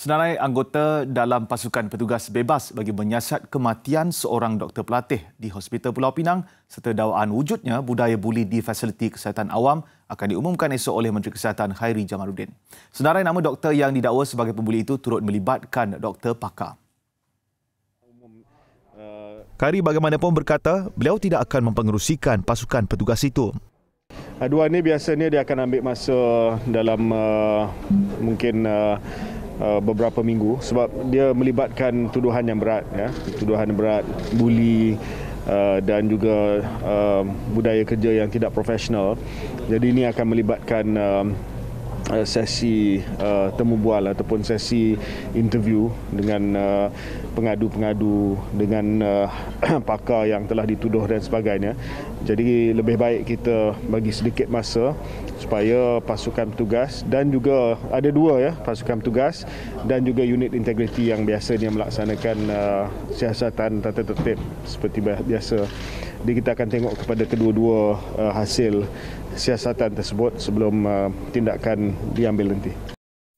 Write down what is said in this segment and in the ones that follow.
Senarai anggota dalam pasukan petugas bebas bagi menyiasat kematian seorang doktor pelatih di Hospital Pulau Pinang serta dakwaan wujudnya budaya buli di fasiliti kesihatan awam akan diumumkan esok oleh Menteri Kesihatan Khairi Jamaluddin. Senarai nama doktor yang didakwa sebagai pembuli itu turut melibatkan doktor pakar. Kari bagaimanapun berkata, beliau tidak akan mempengerusikan pasukan petugas itu. Aduan ini biasanya dia akan ambil masa dalam uh, mungkin uh, Uh, beberapa minggu sebab dia melibatkan tuduhan yang berat ya tuduhan berat buli uh, dan juga uh, budaya kerja yang tidak profesional jadi ini akan melibatkan uh, Uh, sesi uh, temu bual ataupun sesi interview dengan uh, pengadu-pengadu uh, dengan uh, pakar yang telah dituduh dan sebagainya. Jadi lebih baik kita bagi sedikit masa supaya pasukan tugas dan juga ada dua ya pasukan tugas dan juga unit integriti yang biasanya melaksanakan uh, siasatan tata tertib seperti biasa. Jadi kita akan tengok kepada kedua-dua uh, hasil siasatan tersebut sebelum uh, tindakan diambil nanti.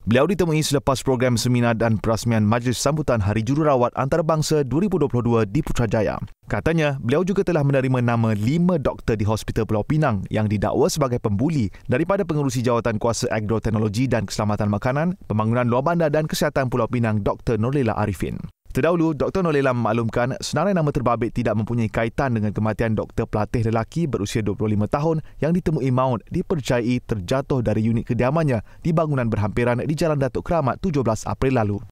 Beliau ditemui selepas program seminar dan perasmian Majlis Sambutan Hari Jururawat Antarabangsa 2022 di Putrajaya. Katanya, beliau juga telah menerima nama lima doktor di Hospital Pulau Pinang yang didakwa sebagai pembuli daripada pengurusi jawatan kuasa agroteknologi dan keselamatan makanan, pembangunan luar bandar dan kesihatan Pulau Pinang Dr. Norlela Arifin. Terdahulu, Dr. Nolela memaklumkan senarai nama terbabit tidak mempunyai kaitan dengan kematian doktor pelatih lelaki berusia 25 tahun yang ditemui maut dipercayai terjatuh dari unit kediamannya di bangunan berhampiran di Jalan Datuk Keramat 17 April lalu.